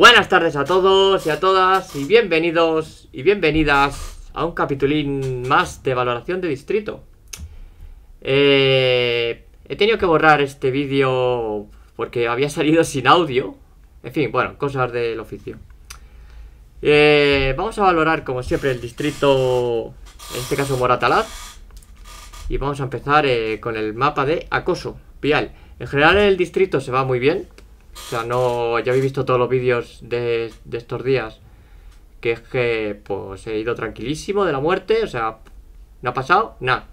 Buenas tardes a todos y a todas y bienvenidos y bienvenidas a un capitulín más de valoración de distrito. Eh, he tenido que borrar este vídeo porque había salido sin audio. En fin, bueno, cosas del oficio. Eh, vamos a valorar como siempre el distrito, en este caso Moratalaz. Y vamos a empezar eh, con el mapa de acoso vial. En general el distrito se va muy bien o sea, no. Ya habéis visto todos los vídeos de, estos días. Que es que, pues, he ido tranquilísimo de la muerte. O sea, no ha pasado nada.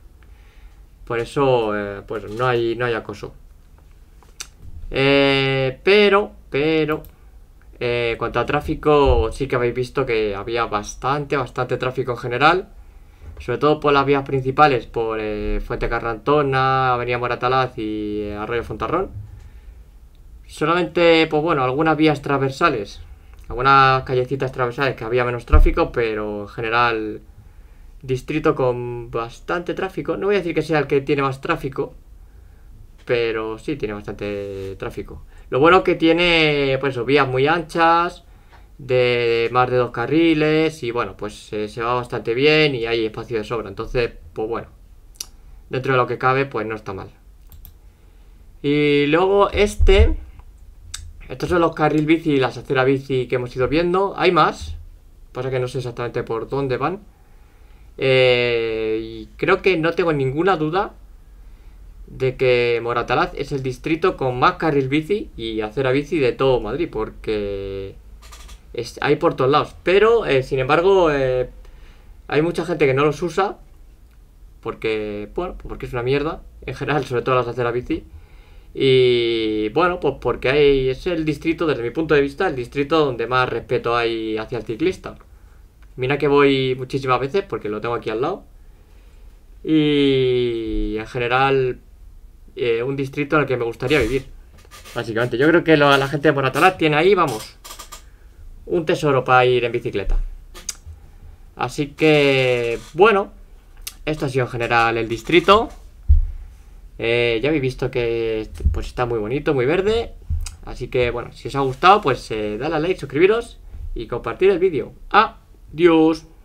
Por eso, eh, pues, no hay, no hay acoso. Eh, pero, pero. Eh, cuanto a tráfico, sí que habéis visto que había bastante, bastante tráfico en general. Sobre todo por las vías principales, por eh, Fuente Carrantona, Avenida Moratalaz y Arroyo Fontarrón. Solamente, pues bueno, algunas vías transversales, algunas callecitas transversales que había menos tráfico, pero en general distrito con bastante tráfico. No voy a decir que sea el que tiene más tráfico, pero sí tiene bastante tráfico. Lo bueno que tiene, pues eso, vías muy anchas, de más de dos carriles, y bueno, pues eh, se va bastante bien y hay espacio de sobra. Entonces, pues bueno, dentro de lo que cabe, pues no está mal. Y luego este, estos son los carril bici y las aceras bici que hemos ido viendo. Hay más. Pasa que no sé exactamente por dónde van. Eh, y creo que no tengo ninguna duda de que Moratalaz es el distrito con más carril bici y acera bici de todo Madrid, porque hay por todos lados. Pero, eh, sin embargo, eh, hay mucha gente que no los usa porque, bueno, porque es una mierda en general, sobre todo las aceras bici. Y bueno, pues porque ahí es el distrito, desde mi punto de vista, el distrito donde más respeto hay hacia el ciclista. Mira que voy muchísimas veces porque lo tengo aquí al lado. Y en general, eh, un distrito en el que me gustaría vivir. Básicamente, yo creo que la gente de Moratalaz tiene ahí, vamos, un tesoro para ir en bicicleta. Así que, bueno, esto ha sido en general el distrito. Eh, ya habéis visto que pues está muy bonito, muy verde. Así que bueno, si os ha gustado, pues eh, dale a like, suscribiros y compartir el vídeo. Adiós.